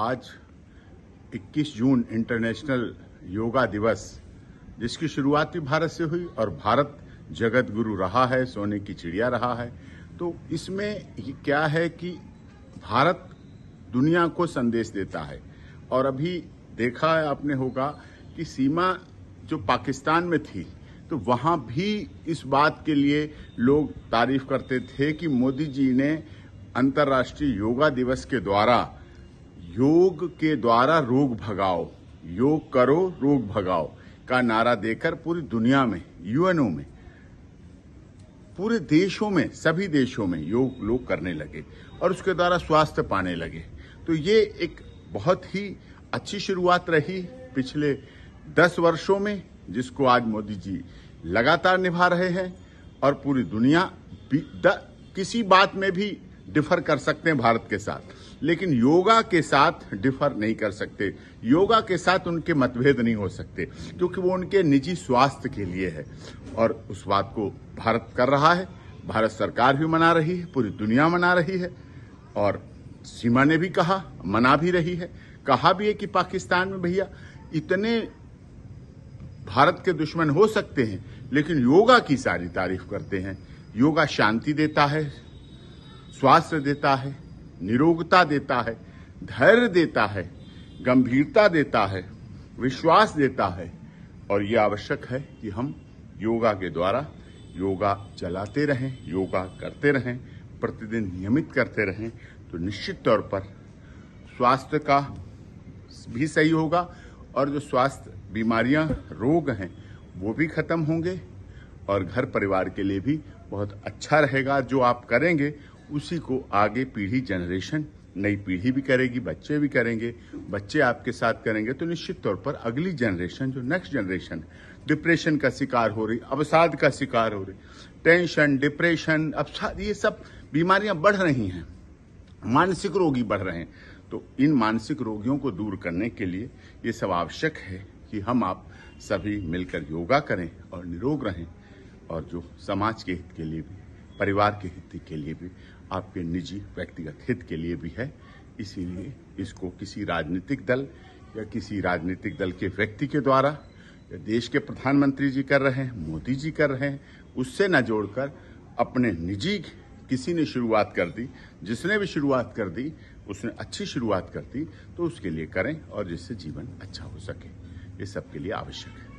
आज 21 जून international yoga दिवस जिसकी शुरुआत भी भारत से हुई और भारत जगत गुरु रहा है सोने की चिड़िया रहा है तो इसमें क्या है कि भारत दुनिया को संदेश देता है और अभी देखा है आपने होगा कि सीमा जो पाकिस्तान में थी तो वहाँ भी इस बात के लिए लोग तारीफ करते थे कि मोदी जी ने अंतर्राष्ट्रीय योगा दिवस के द्वारा योग के द्वारा रोग भगाओ योग करो रोग भगाओ का नारा देकर पूरी दुनिया में यूएनओ में पूरे देशों में सभी देशों में योग लोग करने लगे और उसके द्वारा स्वास्थ्य पाने लगे तो ये एक बहुत ही अच्छी शुरुआत रही पिछले दस वर्षों में जिसको आज मोदी जी लगातार निभा रहे हैं और पूरी दुनिया द, किसी बात में भी डिफर कर सकते हैं भारत के साथ लेकिन योगा के साथ डिफर नहीं कर सकते योगा के साथ उनके मतभेद नहीं हो सकते क्योंकि वो उनके निजी स्वास्थ्य के लिए है और उस बात को भारत कर रहा है भारत सरकार भी मना रही है पूरी दुनिया मना रही है और सीमा ने भी कहा मना भी रही है कहा भी है कि पाकिस्तान में भैया इतने भारत के दुश्मन हो सकते हैं लेकिन योगा की सारी तारीफ करते हैं योगा शांति देता है स्वास्थ्य देता है निरोगता देता है धैर्य देता है गंभीरता देता है विश्वास देता है और ये आवश्यक है कि हम योगा के द्वारा योगा चलाते रहें योगा करते रहें प्रतिदिन नियमित करते रहें तो निश्चित तौर पर स्वास्थ्य का भी सही होगा और जो स्वास्थ्य बीमारियां रोग हैं वो भी ख़त्म होंगे और घर परिवार के लिए भी बहुत अच्छा रहेगा जो आप करेंगे उसी को आगे पीढ़ी जनरेशन नई पीढ़ी भी करेगी बच्चे भी करेंगे बच्चे आपके साथ करेंगे तो निश्चित तौर पर अगली जनरेशन जो नेक्स्ट जनरेशन डिप्रेशन का शिकार हो रही अवसाद का शिकार हो रही टेंशन डिप्रेशन अवसाद ये सब बीमारियां बढ़ रही हैं मानसिक रोगी बढ़ रहे हैं तो इन मानसिक रोगियों को दूर करने के लिए ये सब आवश्यक है कि हम आप सभी मिलकर योगा करें और निरोग रहें और जो समाज के हित के लिए भी परिवार के हित के लिए भी आपके निजी व्यक्तिगत हित के लिए भी है इसीलिए इसको किसी राजनीतिक दल या किसी राजनीतिक दल के व्यक्ति के द्वारा या देश के प्रधानमंत्री जी कर रहे हैं मोदी जी कर रहे हैं उससे न जोड़कर अपने निजी किसी ने शुरुआत कर दी जिसने भी शुरुआत कर दी उसने अच्छी शुरुआत कर दी तो उसके लिए करें और जिससे जीवन अच्छा हो सके ये सबके लिए आवश्यक है